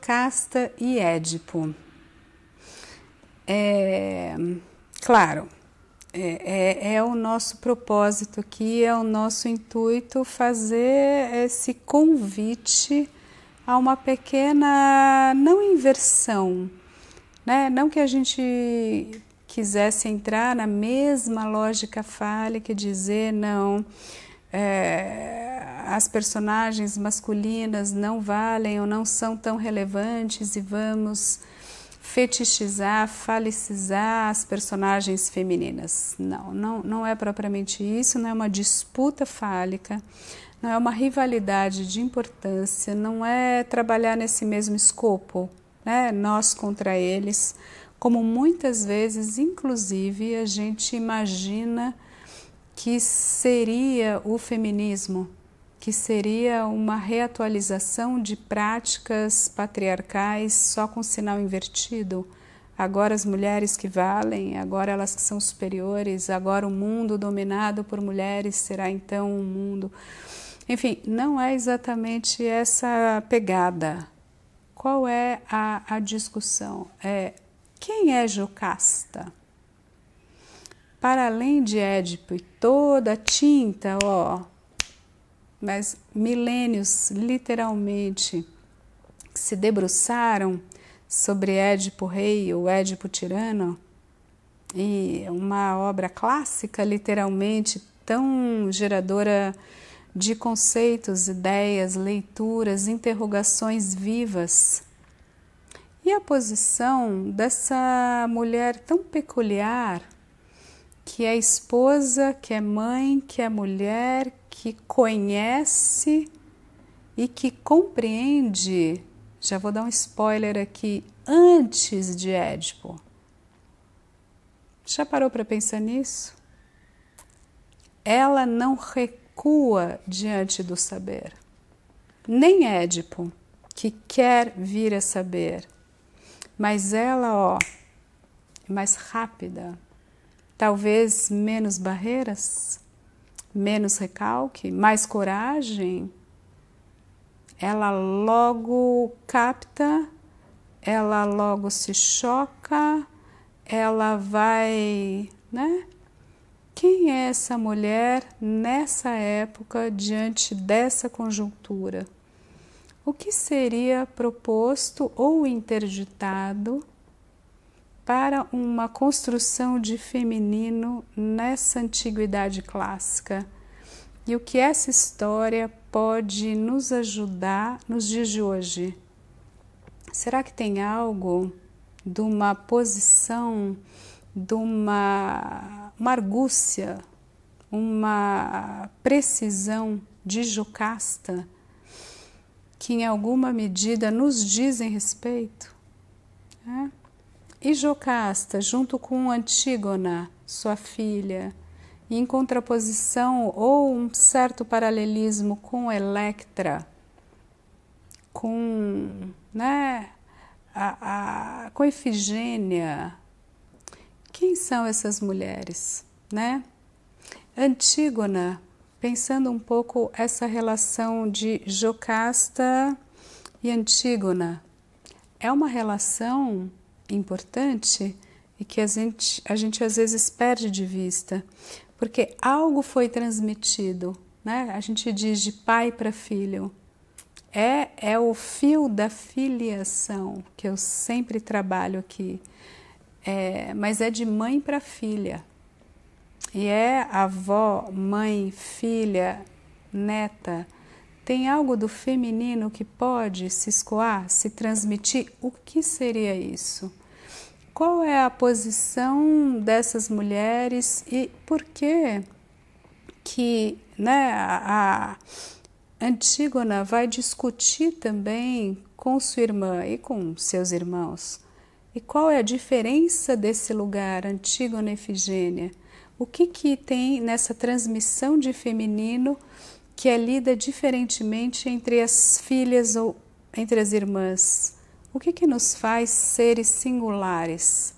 Jocasta e Édipo. É, claro, é, é, é, o nosso propósito aqui, é o nosso intuito fazer esse convite a uma pequena, não inversão, né? não que a gente quisesse entrar na mesma lógica fálica e dizer, não, é, as personagens masculinas não valem ou não são tão relevantes e vamos fetichizar, falicizar as personagens femininas. Não, não, não é propriamente isso, não é uma disputa fálica, não é uma rivalidade de importância, não é trabalhar nesse mesmo escopo, né? nós contra eles, como muitas vezes, inclusive, a gente imagina que seria o feminismo, que seria uma reatualização de práticas patriarcais só com sinal invertido. Agora as mulheres que valem, agora elas que são superiores, agora o mundo dominado por mulheres será então um mundo. Enfim, não é exatamente essa pegada. Qual é a, a discussão? É quem é Jocasta? para além de Édipo e toda a tinta, ó, mas milênios literalmente se debruçaram sobre Édipo Rei ou Édipo Tirano, e uma obra clássica, literalmente tão geradora de conceitos, ideias, leituras, interrogações vivas. E a posição dessa mulher tão peculiar que é esposa, que é mãe, que é mulher, que conhece e que compreende. Já vou dar um spoiler aqui antes de Édipo. Já parou para pensar nisso? Ela não recua diante do saber. Nem Édipo, que quer vir a saber. Mas ela, ó, é mais rápida. Talvez menos barreiras, menos recalque, mais coragem. Ela logo capta, ela logo se choca, ela vai, né? Quem é essa mulher nessa época diante dessa conjuntura? O que seria proposto ou interditado para uma construção de feminino nessa antiguidade clássica e o que essa história pode nos ajudar nos dias de hoje. Será que tem algo de uma posição, de uma, uma argúcia, uma precisão de Jocasta que em alguma medida nos dizem respeito? É. E Jocasta, junto com Antígona, sua filha, em contraposição ou um certo paralelismo com Electra, com, né, a, a, com Ifigênia. Quem são essas mulheres, né? Antígona, pensando um pouco essa relação de Jocasta e Antígona, é uma relação importante e que a gente, a gente às vezes perde de vista, porque algo foi transmitido, né? A gente diz de pai para filho. É, é o fio da filiação que eu sempre trabalho aqui, é, mas é de mãe para filha. E é avó, mãe, filha, neta. Tem algo do feminino que pode se escoar, se transmitir? O que seria isso? qual é a posição dessas mulheres e por que que né, a Antígona vai discutir também com sua irmã e com seus irmãos. E qual é a diferença desse lugar, Antígona e Efigênia? O que, que tem nessa transmissão de feminino que é lida diferentemente entre as filhas ou entre as irmãs? O que, que nos faz seres singulares?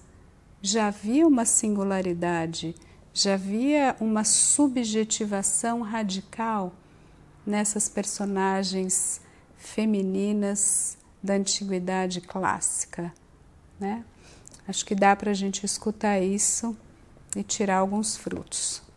Já havia uma singularidade, já havia uma subjetivação radical nessas personagens femininas da antiguidade clássica, né? Acho que dá para a gente escutar isso e tirar alguns frutos.